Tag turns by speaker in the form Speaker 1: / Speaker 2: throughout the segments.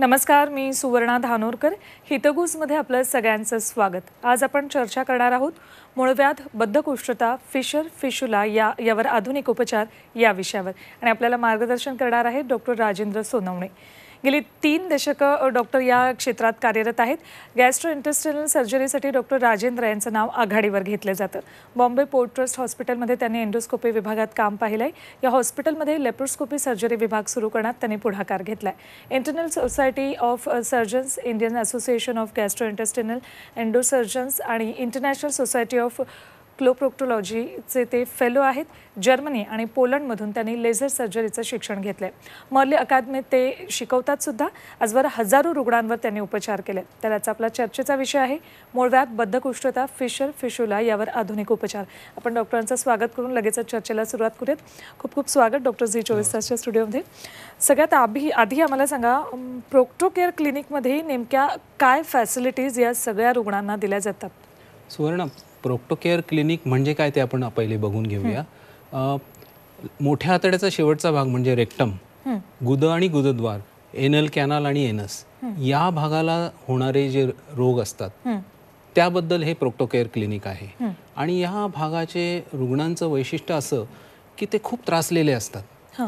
Speaker 1: नमस्कार मी सुवर्णा धानोरकर हितगुजमध्ये आपलं सगळ्यांचं स्वागत आज आपण चर्चा करणार आहोत मूळव्याध बद्धकोष्ठता फिशर फिशुला या यावर आधुनिक उपचार या विषयावर आणि आपल्याला मार्गदर्शन करणार आहेत डॉक्टर राजेंद्र सोनवणे गेली तीन दशकं डॉक्टर या क्षेत्रात कार्यरत आहेत गॅस्ट्रो इंटेस्टिनल सर्जरीसाठी डॉक्टर राजेंद्र यांचं नाव आघाडीवर घेतलं जातं बॉम्बे पोर्ट ट्रस्ट हॉस्पिटलमध्ये त्यांनी एंडोस्कोपी विभागात काम पाहिलं आहे या हॉस्पिटलमध्ये लेप्रोस्कोपी सर्जरी विभाग सुरू करण्यात त्यांनी पुढाकार घेतला आहे internal society of surgeons Indian association of gastrointestinal endosurgeons आणि इंटरनॅशनल सोसायटी ऑफ क्लोप्रोक्टोलॉजीचे ते फेलो आहेत जर्मनी आणि पोलंडमधून त्यांनी लेझर सर्जरीचं शिक्षण घेतलं आहे अकादमीत ते शिकवतात सुद्धा आजवर हजारो रुग्णांवर त्यांनी उपचार केले तर याचा आपला चर्चेचा विषय आहे मूळव्यात बद्धकुष्ठता फिशर फिशुला यावर आधुनिक उपचार आपण डॉक्टरांचं स्वागत करून लगेचच चर्चेला सुरुवात करूयात खूप खूप स्वागत डॉक्टर झी चोवीस तासच्या स्टुडिओमध्ये सगळ्यात आधी आधी आम्हाला सांगा प्रोक्टोकेअर क्लिनिकमध्ये नेमक्या काय फॅसिलिटीज या सगळ्या रुग्णांना दिल्या जातात
Speaker 2: सुवर्ण प्रोक्टोकेअर क्लिनिक म्हणजे काय ते आपण पहिले बघून
Speaker 1: घेऊया
Speaker 2: मोठ्या आतड्याचा शेवटचा भाग म्हणजे रेक्टम गुद आणि गुदद्वार एनल कॅनाल आणि एनस या भागाला होणारे जे रोग असतात त्याबद्दल हे प्रोक्टोकेअर क्लिनिक आहे आणि या भागाचे रुग्णांचं वैशिष्ट्य असं की ते खूप त्रासलेले असतात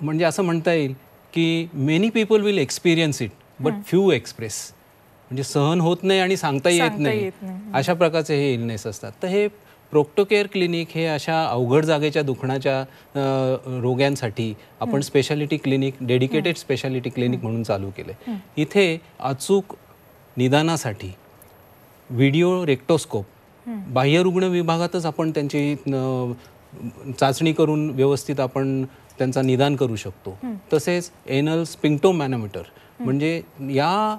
Speaker 2: म्हणजे असं म्हणता येईल की many people will experience it but few express म्हणजे सहन होत नाही आणि सांगता येत नाही अशा प्रकारचे हे इलनेस असतात तर हे प्रोक्टोकेअर क्लिनिक हे अशा अवघड जागेच्या दुखण्याच्या रोग्यांसाठी आपण speciality clinic dedicated speciality clinic म्हणून चालू केले इथे अचूक निदानासाठी व्हिडिओ रेक्टोस्कोप बाह्यरुग्ण विभागातच आपण त्यांची चाचणी करून व्यवस्थित आपण त्यांचा निदान करू शकतो तसेच एनल मॅनोमीटर म्हणजे या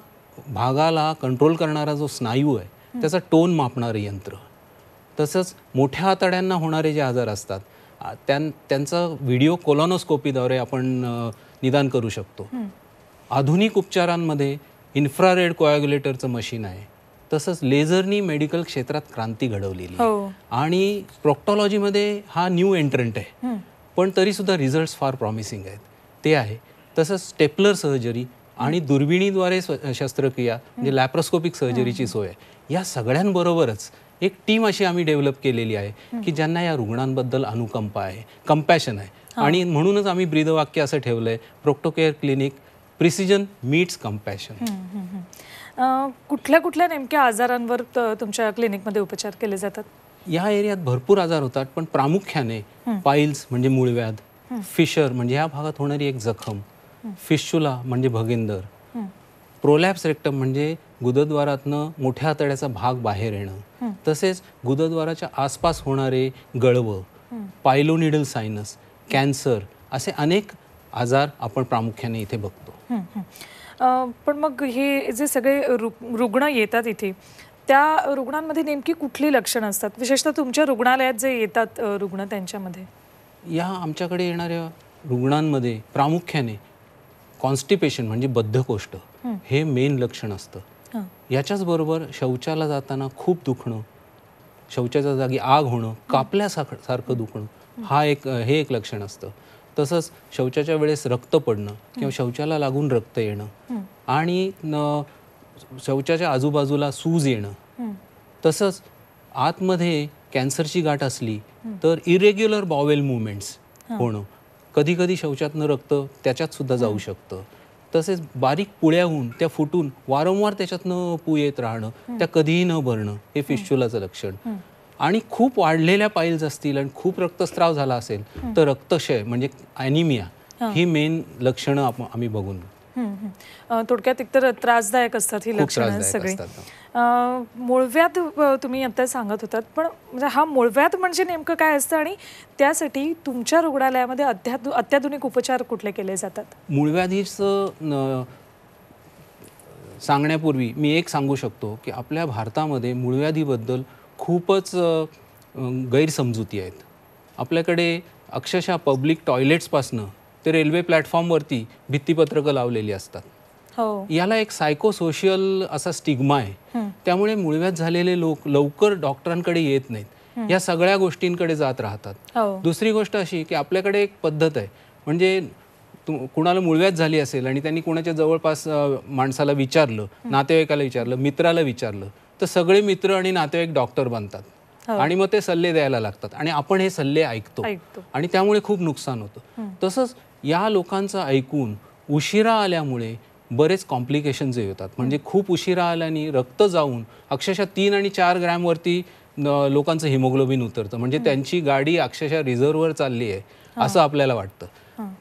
Speaker 2: भागाला कंट्रोल करणारा जो स्नायू आहे त्याचा टोन मापणारं यंत्र तसंच मोठ्या आतड्यांना होणारे जे आजार असतात त्यां त्यांचा व्हिडिओ कोलॉनोस्कोपीद्वारे आपण निदान करू शकतो आधुनिक उपचारांमध्ये इन्फ्रारेड कोॲग्युलेटरचं मशीन आहे तसंच लेझरनी मेडिकल क्षेत्रात क्रांती घडवलेली हो. आणि प्रॉक्टॉलॉजीमध्ये हा न्यू एंट्रंट आहे पण तरीसुद्धा रिझल्ट्स फार प्रॉमिसिंग आहेत ते आहे तसंच स्टेपलर सर्जरी आणि दुर्बिणीद्वारे शस्त्रक्रिया म्हणजे लॅप्रोस्कोपिक सर्जरीची सोय आहे या सगळ्यांबरोबरच एक टीम अशी आम्ही डेव्हलप केलेली आहे की ज्यांना या रुग्णांबद्दल अनुकंपा आहे कंपॅशन आहे आणि म्हणूनच आम्ही ब्रीदवाक्य असं ठेवलं आहे Proctocare clinic precision meets compassion
Speaker 1: कुठल्या कुठल्या नेमक्या आजारांवर तुमच्या क्लिनिकमध्ये उपचार केले जातात
Speaker 2: या एरियात भरपूर आजार होतात पण प्रामुख्याने पाईल्स म्हणजे मूळव्याध फिशर म्हणजे या भागात होणारी एक जखम फिशुला म्हणजे भगिंदर प्रोलॅप्स रेक्टम म्हणजे गुदद्वारातनं मोठ्या आतड्याचा भाग बाहेर येणं तसेच गुदद्वाराच्या आसपास होणारे गळवं पायलोनिडल सायनस कॅन्सर असे अनेक आजार आपण प्रामुख्याने इथे
Speaker 1: बघतो पण मग हे जे सगळे रुग्ण येतात इथे त्या रुग्णांमध्ये नेमकी कुठली लक्षणं असतात विशेषतः तुमच्या रुग्णालयात जे येतात रुग्ण त्यांच्यामध्ये
Speaker 2: या आमच्याकडे येणाऱ्या रुग्णांमध्ये प्रामुख्याने कॉन्स्टिपेशन म्हणजे बद्धकोष्ठ हे मेन लक्षण असतं याच्याच बरोबर शौचाला जाताना खूप दुखणं शौचाच्या जागी आग होणं कापल्यासारखं सारखं दुखणं हा एक हे एक लक्षण असतं तसंच शौचाच्या वेळेस रक्त पडणं किंवा शौचाला लागून रक्त येणं आणि शौचाच्या आजूबाजूला सूज येणं तसंच आतमध्ये कॅन्सरची गाठ असली तर इरेग्युलर बॉवेल मुवमेंट्स होणं कधीकधी शौचातनं रक्त त्याच्यात सुद्धा जाऊ शकतं तसेच बारीक पुळ्याहून त्या फुटून वारंवार त्याच्यातनं पू येत राहणं त्या कधीही न भरणं हे फिश्चुलाचं लक्षण आणि खूप वाढलेल्या पाईल्स असतील आणि खूप रक्तस्राव झाला असेल तर रक्तशय म्हणजे ॲनिमिया ही मेन लक्षणं आम्ही बघून
Speaker 1: थोडक्यात एकतर त्रासदायक असतात ही लक्षणं सगळी मुळव्यात तुम्ही आता सांगत होतात पण म्हणजे हा मुळव्याध म्हणजे नेमकं काय असतं आणि त्यासाठी तुमच्या रुग्णालयामध्ये अत्याधु अत्याधुनिक उपचार कुठले केले जातात
Speaker 2: मुळव्याधीच सांगण्यापूर्वी मी एक सांगू शकतो की आपल्या भारतामध्ये मुळव्याधीबद्दल खूपच गैरसमजुती आहेत आपल्याकडे अक्षरशः पब्लिक टॉयलेट्सपासनं ते रेल्वे प्लॅटफॉर्मवरती भित्तीपत्रकं लावलेली असतात हो. याला एक सायको सोशियल असा स्टिग्मा आहे त्यामुळे मुळव्यात झालेले लोक लवकर डॉक्टरांकडे येत नाहीत या सगळ्या गोष्टींकडे जात राहतात हो. दुसरी गोष्ट अशी की आपल्याकडे एक पद्धत आहे म्हणजे कुणाला मुळव्यात झाली असेल आणि त्यांनी कुणाच्या जवळपास माणसाला विचारलं नातेवाईकाला विचारलं मित्राला विचारलं तर सगळे मित्र आणि नातेवाईक डॉक्टर बनतात हो. आणि मग ते सल्ले द्यायला लागतात आणि आपण हे सल्ले ऐकतो आणि त्यामुळे खूप नुकसान होतं तसंच या लोकांचं ऐकून उशिरा आल्यामुळे बरेच कॉम्प्लिकेशन्स येतात म्हणजे खूप उशिरा आल्याने रक्त जाऊन अक्षरशः तीन आणि चार ग्रॅमवरती लोकांचं हिमोग्लोबिन उतरतं म्हणजे त्यांची गाडी अक्षरशः रिझर्व्हवर चालली आहे असं आपल्याला वाटतं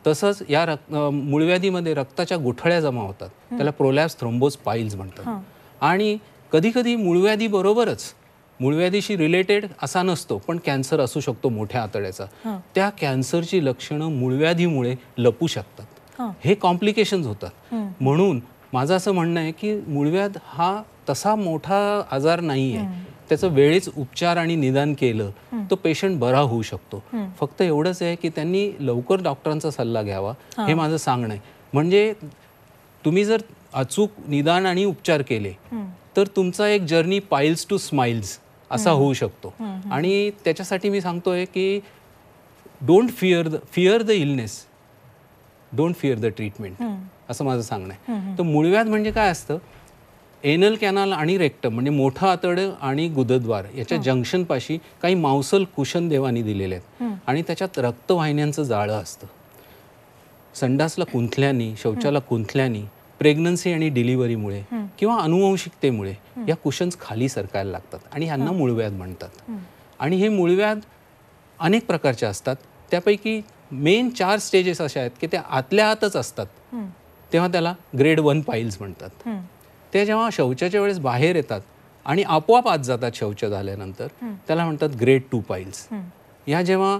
Speaker 2: तसंच या रक्त मूळव्याधीमध्ये रक्ताच्या गुठळ्या जमा होतात त्याला प्रोलॅप्स थ्रोम्बोस पाईल्स म्हणतात आणि कधीकधी मूळव्याधीबरोबरच बरोबरच मूळव्याधीशी रिलेटेड असा नसतो पण कॅन्सर असू शकतो मोठ्या आतड्याचा त्या कॅन्सरची लक्षणं मूळव्याधीमुळे लपू शकतात हे कॉम्प्लिकेशन होतात म्हणून माझं असं म्हणणं आहे की मुळव्याध हा तसा मोठा आजार नाही आहे त्याचं वेळीच उपचार आणि निदान केलं तो पेशंट बरा होऊ शकतो फक्त एवढंच आहे की त्यांनी लवकर डॉक्टरांचा सल्ला घ्यावा हे माझं सांगणं आहे म्हणजे तुम्ही जर अचूक निदान आणि उपचार केले तर तुमचा एक जर्नी पाईल्स टू स्माइल्स असा होऊ शकतो आणि त्याच्यासाठी मी सांगतोय की don't fear the fear the illness don't fear the treatment असं माझं सांगणं आहे तर मूळव्याध म्हणजे काय असतं एनल कॅनल आणि रेक्टम म्हणजे मोठं आतडं आणि गुदद्वार याच्या जंक्शनपाशी काही मांसल कुशन देवानी दिलेले आहेत आणि त्याच्यात रक्तवाहिन्यांचं जाळं असतं संडासला कुंथल्यानी शौचाला कुंथल्यानी प्रेग्नन्सी आणि डिलिव्हरीमुळे किंवा अनुवंशिकतेमुळे या कुशन्स खाली सरकायला लागतात आणि ह्यांना मूळव्याध म्हणतात आणि हे मूळव्याध अनेक प्रकारचे असतात त्यापैकी मेन चार स्टेजेस अशा आहेत की त्या आतल्या आतच असतात तेव्हा त्याला ग्रेड वन पाईल्स म्हणतात ते जेव्हा शौचाच्या वेळेस बाहेर येतात आणि आपोआप आत जातात शौच झाल्यानंतर त्याला म्हणतात ग्रेड टू पाईल्स या जेव्हा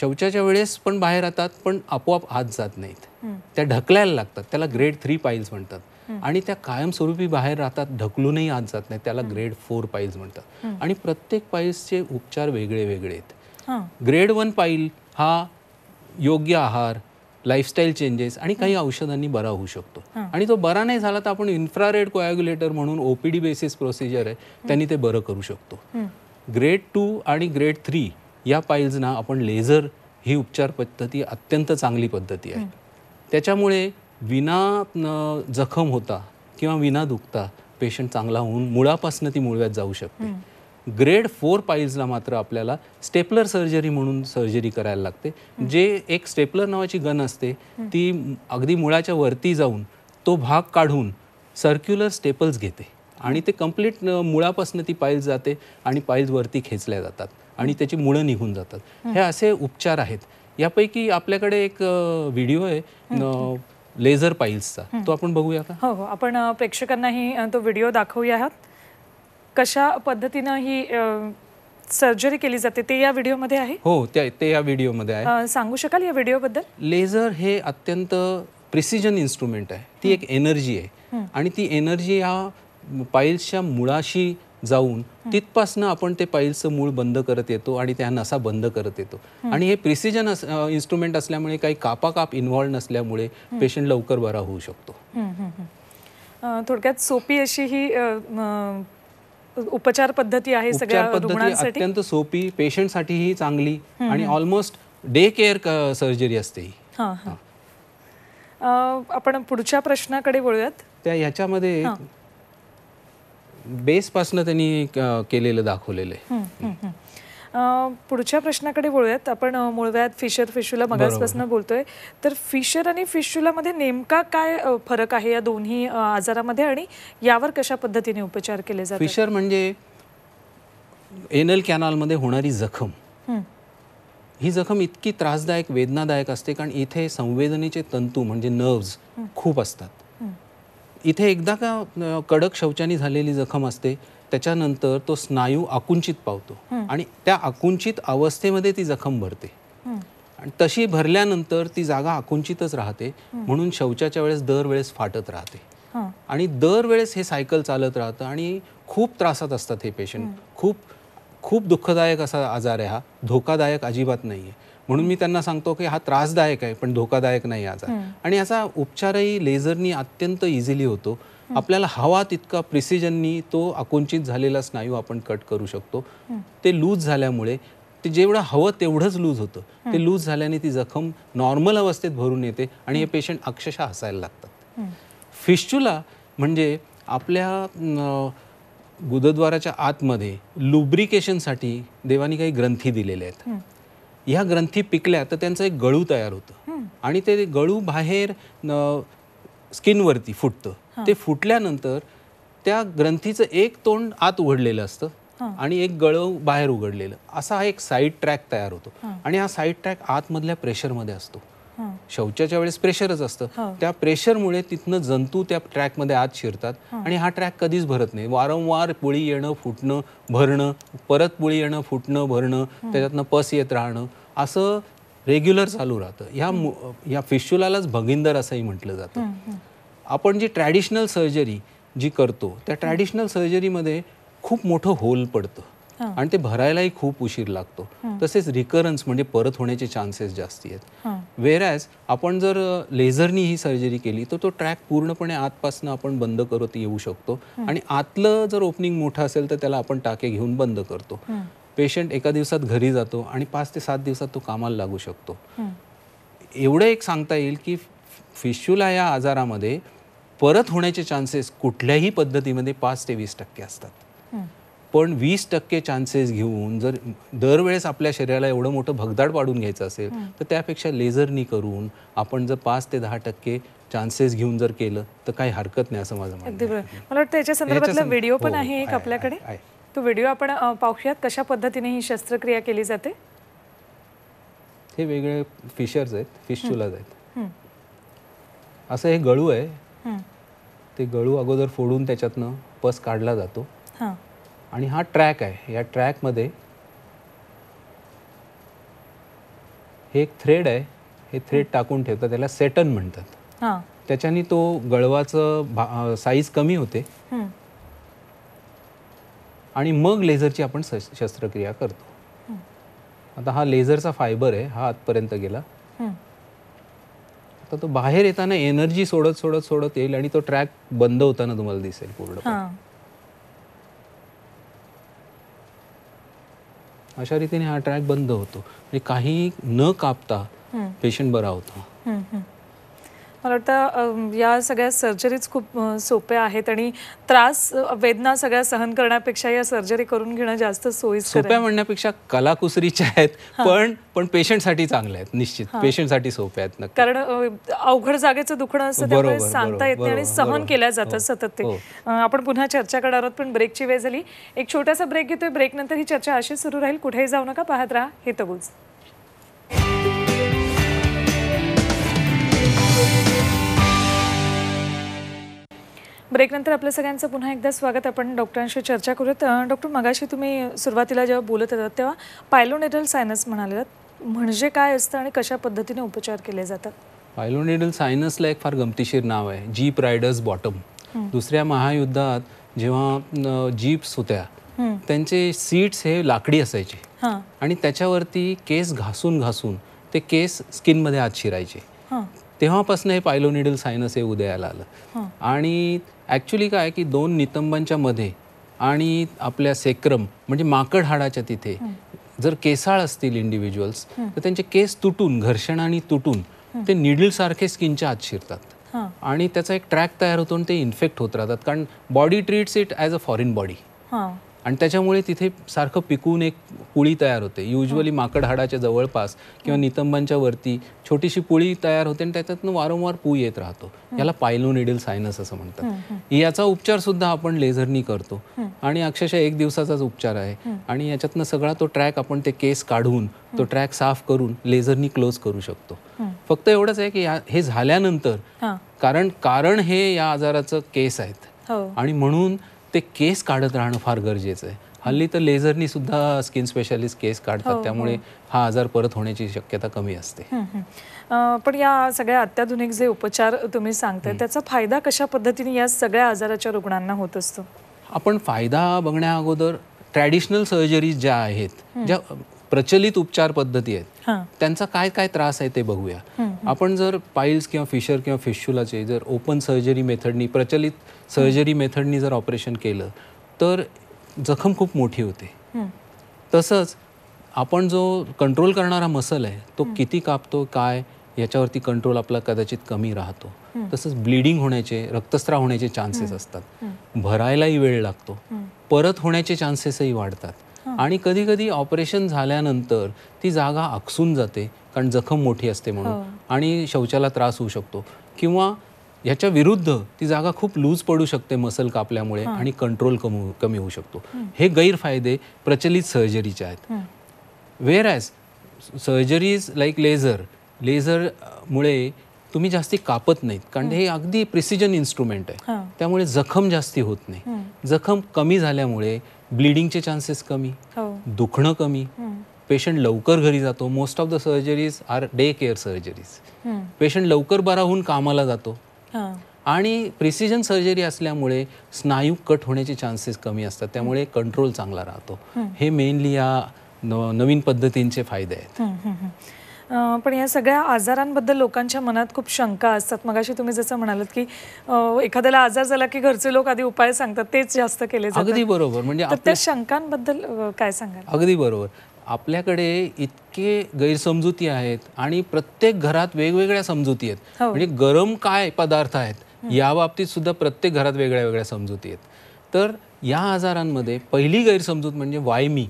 Speaker 2: शौचाच्या वेळेस पण बाहेर येतात पण आपोआप आत जात नाहीत त्या ढकलायला लागतात त्याला ग्रेड थ्री पाईल्स म्हणतात आणि त्या कायमस्वरूपी बाहेर राहतात ढकलूनही आत जात नाही त्याला ग्रेड फोर पाईल्स म्हणतात आणि प्रत्येक पाईल्सचे उपचार वेगळे वेगळे
Speaker 3: आहेत
Speaker 2: ग्रेड वन पाईल हा योग्य आहार लाईफस्टाईल चेंजेस आणि काही औषधांनी बरा होऊ शकतो आणि तो बरा नाही झाला तर आपण इन्फ्रारेड कोॲग्युलेटर म्हणून ओपीडी बेसिस प्रोसिजर आहे त्यांनी ते बरं करू शकतो ग्रेड टू आणि ग्रेड थ्री या पाईल्सना आपण लेझर ही उपचार पद्धती अत्यंत चांगली पद्धती आहे त्याच्यामुळे विना जखम होता किंवा विना दुखता पेशंट चांगला होऊन मुळापासून ती मुळव्यात जाऊ शकते ग्रेड फोर पाईल्सला मात्र आपल्याला स्टेपलर सर्जरी म्हणून सर्जरी करायला लागते जे एक स्टेपलर नावाची गन असते ती अगदी मुळाच्या वरती जाऊन तो भाग काढून सर्क्युलर स्टेपल्स घेते आणि ते कम्प्लीट मुळापासून ती पाईल्स जाते आणि पाईल्स वरती खेचल्या जातात आणि त्याची मुळं निघून जातात हे असे उपचार आहेत यापैकी आपल्याकडे एक व्हिडिओ आहे लेझर पाईल्सचा तो आपण बघूया
Speaker 1: का हो हो आपण प्रेक्षकांनाही तो व्हिडिओ दाखवूया आहात कशा पद्धतीनं ही सर्जरी केली जाते ते या व्हिडिओमध्ये आहे
Speaker 2: हो ते या व्हिडिओमध्ये आहे
Speaker 1: सांगू शकाल या बद्दल
Speaker 2: लेझर हे अत्यंत प्रिसिजन इन्स्ट्रुमेंट आहे ती एक एनर्जी आहे आणि ती एनर्जी या पाईल्सच्या मुळाशी जाऊन तिथपासनं आपण ते पाईल्सचं मूळ बंद करत येतो आणि त्या नसा बंद करत येतो आणि हे प्रिसिजन इन्स्ट्रुमेंट असल्यामुळे काही कापाकाप इन्व्हॉल्व्ह नसल्यामुळे पेशंट लवकर बरा होऊ शकतो
Speaker 1: थोडक्यात सोपी अशी ही उपचार पद्धती आहे सगळ्या रुग्णांसाठी अत्यंत
Speaker 2: सोपी ही चांगली आणि ऑलमोस्ट डे केअर सर्जरी असते
Speaker 1: आपण पुढच्या प्रश्नाकडे बोलूयात
Speaker 2: त्या ह्याच्यामध्ये बेसपासनं त्यांनी केलेलं दाखवलेलं
Speaker 1: आहे पुढच्या प्रश्नाकडे बोलूयात आपण मुळव्यात फिशर फिशुला मगासपासून बोलतोय तर फिशर आणि मध्ये नेमका काय फरक आहे या दोन्ही आजारामध्ये आणि यावर कशा पद्धतीने उपचार केले जातात फिशर
Speaker 2: म्हणजे एनल मध्ये होणारी जखम ही जखम इतकी त्रासदायक वेदनादायक असते कारण इथे संवेदनेचे तंतू म्हणजे नर्व्ज खूप असतात इथे एकदा का कडक शौचानी झालेली जखम असते त्याच्यानंतर तो स्नायू आकुंचित पावतो आणि त्या आकुंचित अवस्थेमध्ये ती जखम भरते
Speaker 3: आणि
Speaker 2: तशी भरल्यानंतर ती जागा आकुंचितच राहते म्हणून शौचाच्या वेळेस दरवेळेस फाटत राहते आणि दरवेळेस हे सायकल चालत राहतं आणि खूप त्रासात असतात हे पेशंट खूप खूप दुःखदायक असा आजार आहे हा धोकादायक अजिबात नाही आहे म्हणून मी त्यांना सांगतो की हा त्रासदायक आहे पण धोकादायक नाही आजार आणि असा उपचारही लेझरनी अत्यंत इझिली होतो आपल्याला हवा तितका प्रिसिजननी तो आकुंचित झालेला स्नायू आपण कट करू शकतो ते लूज झाल्यामुळे ते जेवढं हवं तेवढंच लूज होतं ते लूज झाल्याने ती जखम नॉर्मल अवस्थेत भरून येते आणि हे पेशंट अक्षरशः हसायला लागतात फिश्चुला म्हणजे आपल्या गुदद्वाराच्या आतमध्ये लुब्रिकेशनसाठी देवानी काही ग्रंथी दिलेल्या आहेत ह्या ग्रंथी पिकल्या तर त्यांचं एक गळू तयार होतं आणि ते गळू बाहेर स्किनवरती फुटतं ते फुटल्यानंतर त्या ग्रंथीचं एक तोंड आत उघडलेलं असतं आणि एक गळ बाहेर उघडलेलं असा हा एक साईड ट्रॅक तयार होतो आणि हा साईड ट्रॅक आतमधल्या प्रेशरमध्ये असतो शौचाच्या वेळेस प्रेशरच असतं त्या प्रेशरमुळे तिथनं जंतू त्या ट्रॅकमध्ये आत शिरतात आणि हा ट्रॅक कधीच भरत नाही वारंवार पुळी येणं फुटणं भरणं परत पुळी येणं फुटणं भरणं त्याच्यातनं पस येत राहणं असं रेग्युलर चालू राहतं ह्या या फिशुलालाच भगिंदर असंही म्हटलं जातं आपण जी ट्रॅडिशनल सर्जरी जी करतो त्या ट्रॅडिशनल सर्जरीमध्ये खूप मोठं होल पडतं आणि ते भरायलाही खूप उशीर लागतो तसेच रिकरन्स म्हणजे परत होण्याचे चान्सेस जास्ती
Speaker 3: आहेत
Speaker 2: वेरॅज आपण जर लेझरनी ही सर्जरी केली तर तो, ट्रॅक पूर्णपणे आतपासनं आपण बंद करत येऊ शकतो आणि आतलं जर ओपनिंग मोठं असेल तर त्याला आपण टाके घेऊन बंद करतो पेशंट एका दिवसात घरी जातो आणि पाच ते सात दिवसात तो कामाला लागू शकतो एवढं एक सांगता येईल की फिशुला या आजारामध्ये परत होण्याचे चान्सेस कुठल्याही पद्धतीमध्ये पाच ते वीस टक्के असतात पण वीस टक्के चान्सेस घेऊन जर दरवेळेस आपल्या शरीराला एवढं मोठं भगदाड पाडून घ्यायचं असेल तर त्यापेक्षा लेझरनी करून आपण जर पाच ते दहा टक्के चान्सेस घेऊन जर केलं तर काही हरकत नाही असं माझं
Speaker 1: मला वाटतं याच्या संदर्भातला व्हिडिओ पण हो, आहे एक आपल्याकडे तो व्हिडिओ आपण पाहूयात कशा पद्धतीने ही शस्त्रक्रिया केली जाते
Speaker 2: हे वेगळे फिशर्स आहेत फिश चुलाज आहेत असं हे गळू आहे ते गळू अगोदर फोडून त्याच्यातनं पस काढला जातो
Speaker 3: आणि
Speaker 2: हा ट्रॅक आहे या ट्रॅकमध्ये हे एक थ्रेड आहे हे थ्रेड टाकून ठेवतात त्याला सेटन म्हणतात त्याच्यानी तो गळवाचं साईज कमी होते आणि मग लेझरची आपण शस्त्रक्रिया करतो आता हा लेझरचा फायबर आहे हा आतपर्यंत गेला तर तो बाहेर येताना एनर्जी सोडत सोडत सोडत येईल आणि तो ट्रॅक बंद होताना तुम्हाला दिसेल पूर्ण अशा रीतीने हा ट्रॅक बंद होतो म्हणजे काही न कापता पेशंट बरा होतो
Speaker 1: मला वाटतं या सगळ्या सर्जरीज खूप सोप्या आहेत आणि त्रास वेदना सगळ्या सहन करण्यापेक्षा या सर्जरी करून घेणं जास्त सोयी सोप्या
Speaker 2: म्हणण्यापेक्षा कलाकुसरीच्या आहेत पण पण पेशंटसाठी चांगल्या आहेत निश्चित पेशंटसाठी सोप्या आहेत
Speaker 1: कारण अवघड जागेचं दुखणं असतं त्यामुळे सांगता येत नाही आणि सहन केल्या जातात हो, सतत ते हो. आपण पुन्हा चर्चा करणार आहोत पण ब्रेकची वेळ झाली एक छोटासा ब्रेक घेतोय ब्रेक नंतर ही चर्चा अशी सुरू राहील कुठेही जाऊ नका पाहत राहा हे तगूच ब्रेकनंतर आपल्या सगळ्यांचं पुन्हा एकदा स्वागत आपण डॉक्टरांशी चर्चा करूयात डॉक्टर मगाशी तुम्ही सुरुवातीला जेव्हा बोलत होतात तेव्हा पायलोनेडल सायनस म्हणाले म्हणजे काय असतं आणि कशा पद्धतीने उपचार केले जातात
Speaker 2: पायलोनेडल सायनसला एक फार गमतीशीर नाव आहे जीप रायडर्स बॉटम दुसऱ्या महायुद्धात जेव्हा जीप्स होत्या त्यांचे सीट्स हे लाकडी असायचे आणि त्याच्यावरती केस घासून घासून ते केस स्किनमध्ये आत शिरायचे तेव्हापासून हे पायलोनिडल सायनस हे उदयाला आलं आणि ॲक्च्युली काय की दोन नितंबांच्या मध्ये आणि आपल्या सेक्रम म्हणजे माकड हाडाच्या तिथे जर केसाळ असतील इंडिव्हिज्युअल्स तर त्यांचे केस तुटून घर्षणाने तुटून ते निडलसारखे स्किनच्या आत शिरतात आणि त्याचा एक ट्रॅक तयार होतो आणि ते इन्फेक्ट होत राहतात कारण body treats it as a foreign body आणि त्याच्यामुळे तिथे सारखं पिकून एक पुळी तयार होते युजली हो. माकड हाडाच्या जवळपास किंवा हो. नितंबांच्या वरती छोटीशी पुळी तयार होते आणि त्याच्यातनं वारंवार पू येत राहतो याला पायलोनिडल सायनस असं
Speaker 3: म्हणतात
Speaker 2: याचा उपचार सुद्धा आपण लेझरनी करतो आणि अक्षरशः एक दिवसाचाच उपचार आहे आणि याच्यातनं सगळा तो ट्रॅक आपण ते केस काढून तो ट्रॅक साफ करून लेझरनी क्लोज करू शकतो फक्त एवढंच आहे की हे झाल्यानंतर कारण कारण हे या आजाराचं केस आहेत हो. आणि म्हणून ते केस काढत राहणं फार गरजेचं आहे हल्ली तर लेझरनी सुद्धा स्किन स्पेशालिस्ट केस काढतात हो, हो. त्यामुळे हा आजार परत होण्याची शक्यता कमी असते
Speaker 1: पण या सगळ्या अत्याधुनिक जे उपचार तुम्ही सांगताय त्याचा फायदा कशा पद्धतीने या सगळ्या आजाराच्या रुग्णांना होत असतो
Speaker 2: आपण फायदा बघण्या अगोदर ट्रॅडिशनल सर्जरीज ज्या आहेत ज्या प्रचलित उपचार पद्धती आहेत त्यांचा काय काय त्रास आहे ते बघूया आपण जर पाईल्स किंवा फिशर किंवा फिशुलाचे जर ओपन सर्जरी मेथडनी प्रचलित सर्जरी मेथडनी जर ऑपरेशन केलं तर जखम खूप मोठी होते तसंच आपण जो कंट्रोल करणारा मसल आहे तो किती कापतो काय याच्यावरती कंट्रोल आपला कदाचित कमी राहतो तसंच ब्लिडिंग होण्याचे रक्तस्राव होण्याचे चान्सेस असतात भरायलाही वेळ लागतो परत होण्याचे चान्सेसही वाढतात आणि कधी कधी ऑपरेशन झाल्यानंतर ती जागा आकसून जाते कारण जखम मोठी असते म्हणून हो. आणि शौचाला त्रास होऊ शकतो किंवा ह्याच्या विरुद्ध ती जागा खूप लूज पडू शकते मसल कापल्यामुळे आणि कंट्रोल कमी कमी होऊ शकतो हे गैरफायदे प्रचलित सर्जरीचे आहेत whereas surgeries like laser लेझरमुळे तुम्ही जास्ती कापत नाहीत कारण हे अगदी प्रिसिजन इन्स्ट्रुमेंट आहे त्यामुळे जखम जास्ती होत नाही जखम कमी झाल्यामुळे ब्लिडिंगचे चान्सेस कमी हो. दुखणं कमी पेशंट लवकर घरी जातो most of the surgeries are day care surgeries patient लवकर बरा होऊन कामाला जातो आणि प्रिसिजन सर्जरी असल्यामुळे स्नायू कट होण्याचे चान्सेस कमी असतात त्यामुळे कंट्रोल चांगला राहतो हे मेनली या नवीन पद्धतींचे फायदे
Speaker 1: आहेत पण या सगळ्या आजारांबद्दल लोकांच्या मनात खूप शंका असतात मगाशी तुम्ही जसं म्हणालात की एखाद्याला आजार झाला की घरचे लोक आधी उपाय सांगतात तेच जास्त केले अगदी
Speaker 2: बरोबर म्हणजे त्या
Speaker 1: शंकांबद्दल काय सांगा
Speaker 2: अगदी बरोबर आपल्याकडे इतके गैरसमजुती आहेत आणि प्रत्येक घरात वेगवेगळ्या समजुती आहेत हो. म्हणजे गरम काय पदार्थ आहेत या बाबतीत सुद्धा प्रत्येक घरात वेगळ्या वेगळ्या समजुती आहेत तर या आजारांमध्ये पहिली गैरसमजूत म्हणजे वायमी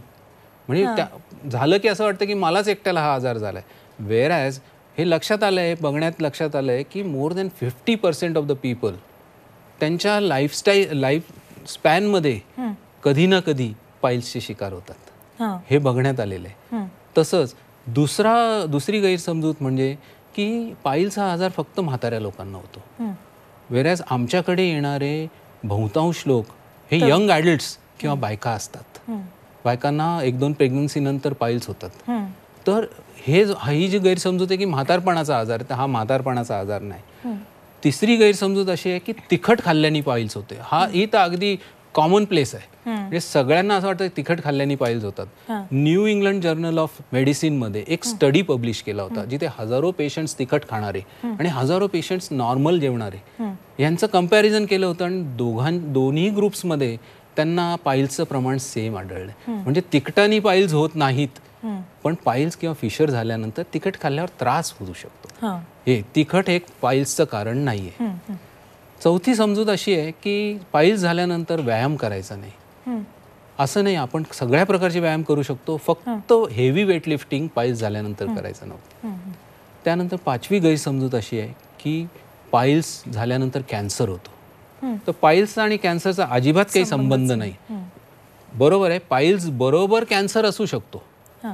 Speaker 2: म्हणजे त्या झालं की असं वाटतं की मलाच एकट्याला हा आजार झाला आहे वेअर ॲज हे लक्षात आलं आहे बघण्यात लक्षात आलं आहे की more than fifty percent of the people त्यांच्या लाईफस्टाईल लाईफ स्पॅनमध्ये कधी ना कधी पाईल्सचे शिकार होतात हे बघण्यात आलेलं आहे तसंच दुसरा दुसरी गैरसमजूत म्हणजे की पाईल्सचा आजार फक्त म्हाताऱ्या लोकांना होतो वेरॅज आमच्याकडे येणारे बहुतांश लोक हे यंग ॲडल्ट्स किंवा बायका असतात बायकांना एक दोन नंतर पाईल्स होतात तर हे ही जी गैरसमजूत आहे की म्हातारपणाचा आजार हा म्हातारपणाचा आजार नाही तिसरी गैरसमजूत अशी आहे की तिखट खाल्ल्याने पाईल्स होते हा ही तर अगदी कॉमन प्लेस आहे म्हणजे सगळ्यांना असं वाटतं तिखट खाल्ल्याने पाहिजे होतात New England Journal of Medicine मध्ये एक स्टडी पब्लिश केला होता जिथे हजारो पेशंट्स तिखट खाणारे आणि हजारो पेशंट्स नॉर्मल जेवणारे यांचं कम्पॅरिझन केलं होतं आणि दोघां दोन्ही ग्रुप्समध्ये त्यांना पाईल्सचं प्रमाण सेम आढळलं म्हणजे तिखटाने पाईल्स होत नाहीत पण पाईल्स किंवा फिशर झाल्यानंतर तिखट खाल्ल्यावर त्रास होऊ शकतो हे तिखट एक पाईल्सचं कारण नाहीये चौथी समजूत अशी आहे की पायल झाल्यानंतर व्यायाम करायचा
Speaker 3: नाही
Speaker 2: असं नाही आपण सगळ्या प्रकारचे व्यायाम करू शकतो फक्त हेवी वेट लिफ्टिंग पायल झाल्यानंतर करायचं नव्हतं त्यानंतर पाचवी गैरसमजूत अशी आहे की पायल्स झाल्यानंतर कॅन्सर होतो तर पायल्सचा आणि कॅन्सरचा अजिबात काही संबंध नाही बरोबर आहे पायल्स बरोबर कॅन्सर असू शकतो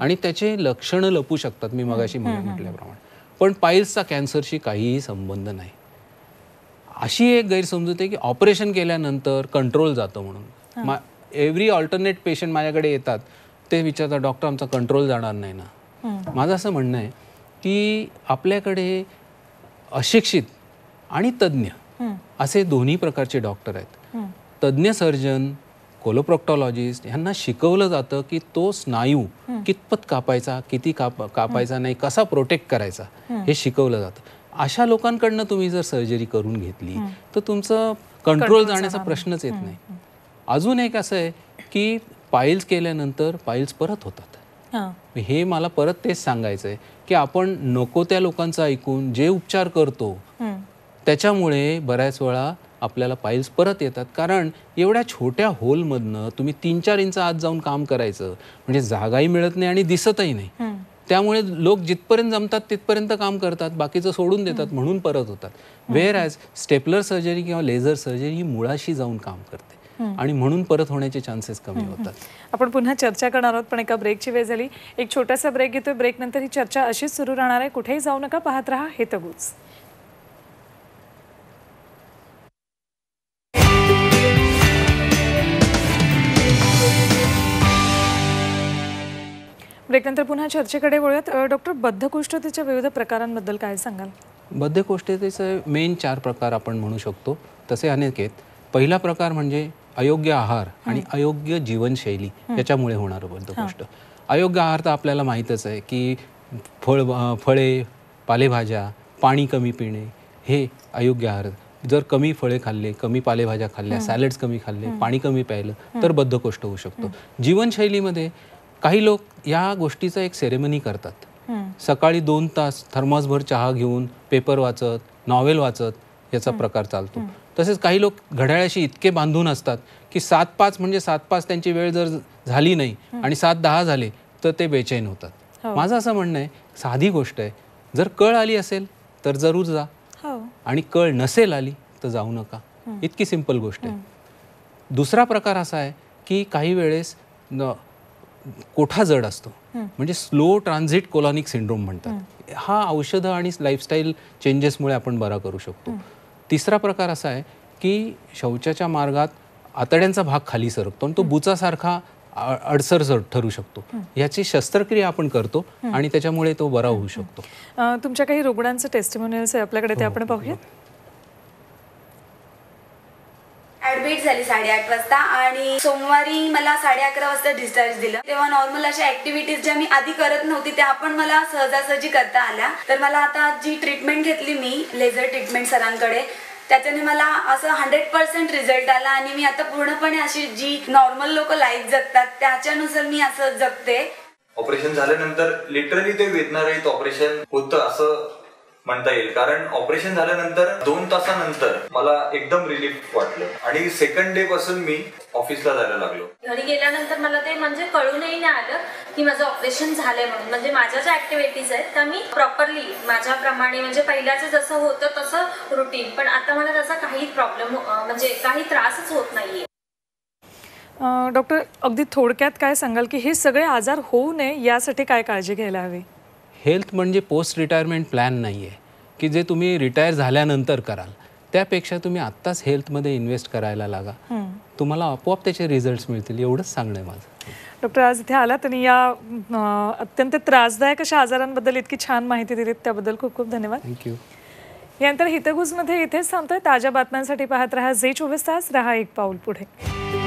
Speaker 2: आणि त्याचे लक्षणं लपू शकतात मी मगाशी म्हटल्याप्रमाणे पण पायल्सचा कॅन्सरशी काहीही संबंध नाही अशी एक गैरसमजूत आहे की ऑपरेशन केल्यानंतर कंट्रोल जातं म्हणून मा एव्हरी ऑल्टरनेट पेशंट माझ्याकडे येतात ते विचारतात डॉक्टर आमचा कंट्रोल जाणार नाही ना माझं असं म्हणणं आहे की आपल्याकडे अशिक्षित आणि तज्ज्ञ असे दोन्ही प्रकारचे डॉक्टर आहेत तज्ज्ञ सर्जन कोलोप्रोक्टॉलॉजिस्ट यांना शिकवलं जातं की तो स्नायू कितपत कापायचा किती काप कापायचा नाही कसा प्रोटेक्ट करायचा हे शिकवलं जातं अशा लोकांकडनं तुम्ही जर सर्जरी करून घेतली तर तुमचं कंट्रोल जाण्याचा प्रश्नच येत नाही अजून एक असं आहे की पाईल्स केल्यानंतर पाईल्स परत
Speaker 3: होतात
Speaker 2: हे मला परत तेच सांगायचं आहे की आपण नको त्या लोकांचं ऐकून जे उपचार करतो त्याच्यामुळे बऱ्याच वेळा आपल्याला पाईल्स परत येतात कारण एवढ्या छोट्या होलमधनं तुम्ही तीन चार इंच आत जाऊन काम करायचं म्हणजे जागाही मिळत नाही आणि दिसतही नाही त्यामुळे लोक जिथपर्यंत जमतात तिथपर्यंत काम करतात बाकीचं सोडून देतात म्हणून परत होतात वेअर ॲज स्टेपलर सर्जरी किंवा लेझर सर्जरी ही मुळाशी जाऊन काम करते आणि म्हणून परत होण्याचे चान्सेस कमी
Speaker 1: होतात आपण पुन्हा चर्चा करणार आहोत पण एका ब्रेकची वेळ झाली एक छोटासा ब्रेक घेतोय नंतर ही चर्चा अशीच सुरू राहणार आहे कुठेही जाऊ नका पाहत राहा हे तगूच ब्रेकनंतर पुन्हा चर्चेकडे वळूयात डॉक्टर बद्धकोष्ठतेच्या विविध प्रकारांबद्दल काय सांगाल
Speaker 2: बद्धकोष्ठतेचे मेन चार प्रकार आपण म्हणू शकतो तसे अनेक आहेत पहिला प्रकार म्हणजे अयोग्य आहार आणि अयोग्य जीवनशैली याच्यामुळे होणार बद्धकोष्ठ अयोग्य आहार तर आपल्याला माहीतच आहे की फळ फळे पालेभाज्या पाणी कमी पिणे हे अयोग्य आहार जर कमी फळे खाल्ले कमी पालेभाज्या खाल्ल्या सॅलड्स कमी खाल्ले पाणी कमी प्यायलं तर बद्धकोष्ठ होऊ शकतो जीवनशैलीमध्ये काही लोक या गोष्टीचं एक सेरेमनी करतात सकाळी दोन तास थर्मासभर चहा घेऊन पेपर वाचत नॉवेल वाचत याचा प्रकार चालतो तसेच काही लोक घड्याळाशी इतके बांधून असतात की सात पाच म्हणजे सात पाच त्यांची वेळ जर झाली नाही आणि सात दहा झाले तर ते बेचैन होतात हो. माझं असं म्हणणं आहे साधी गोष्ट आहे जर कळ आली असेल तर जरूर जा हो. आणि कळ नसेल आली तर जाऊ नका इतकी सिंपल गोष्ट आहे दुसरा प्रकार असा आहे की काही वेळेस कोठा जड असतो म्हणजे स्लो ट्रान्झिट कोलॉनिक सिंड्रोम
Speaker 3: म्हणतात
Speaker 2: हा औषधं आणि लाईफस्टाईल चेंजेसमुळे आपण बरा करू शकतो तिसरा प्रकार असा आहे की शौचाच्या मार्गात आतड्यांचा भाग खाली सरकतो आणि तो बुचासारखा अडसर ठरू शकतो याची शस्त्रक्रिया आपण करतो आणि त्याच्यामुळे तो बरा होऊ
Speaker 1: शकतो तुमच्या काही रुग्णांचे टेस्टिमोनियल्स आहे आपल्याकडे ते हो, आपण हो, हो. पाहूया
Speaker 3: ॲडमिट झाली साडेआठ वाजता आणि सोमवारी मला साडे अकरा वाजता डिस्चार्ज दिलं तेव्हा नॉर्मल अशा ऍक्टिव्हिटीज ज्या मी आधी करत नव्हती त्या पण मला सहजासहजी करता आल्या तर मला आता जी ट्रीटमेंट घेतली मी लेझर ट्रीटमेंट सरांकडे त्याच्याने मला असं हंड्रेड पर्सेंट रिझल्ट आला आणि मी आता पूर्णपणे अशी जी नॉर्मल लोक लाईफ जगतात
Speaker 1: त्याच्यानुसार मी असं जगते
Speaker 2: ऑपरेशन झाल्यानंतर लिटरली ते वेदना ऑपरेशन होतं असं म्हणता येईल कारण ऑपरेशन झाल्यानंतर दोन तासानंतर मला एकदम रिलीफ वाटलं आणि सेकंड डे पासून मी ऑफिसला जायला लागलो
Speaker 1: घरी गेल्यानंतर मला ते म्हणजे कळूनही नाही आलं की माझं ऑपरेशन झालंय म्हणून म्हणजे माझ्या ज्या ऍक्टिव्हिटीज आहेत त्या मी प्रॉपरली माझ्याप्रमाणे म्हणजे पहिल्याचं जसं होतं तसं रुटीन पण आता मला त्याचा काही प्रॉब्लेम म्हणजे काही त्रासच होत नाहीये डॉक्टर अगदी थोडक्यात काय सांगाल की हे सगळे आजार होऊ नये यासाठी काय काळजी घ्यायला हवी
Speaker 2: हेल्थ म्हणजे पोस्ट रिटायरमेंट प्लॅन नाही आहे की जे तुम्ही रिटायर झाल्यानंतर कराल त्यापेक्षा तुम्ही आत्ताच हेल्थमध्ये इन्व्हेस्ट करायला लागा तुम्हाला आपोआप त्याचे रिझल्ट मिळतील एवढंच सांगणं आहे
Speaker 1: माझं डॉक्टर आज इथे आलात आणि या अत्यंत त्रासदायक अशा आजारांबद्दल इतकी छान माहिती दिलीत त्याबद्दल खूप खूप धन्यवाद थँक्यू यानंतर हितगुजमध्ये इथेच सांगतोय ताज्या बातम्यांसाठी पाहत राहा जे चोवीस तास राहा एक पाऊल पुढे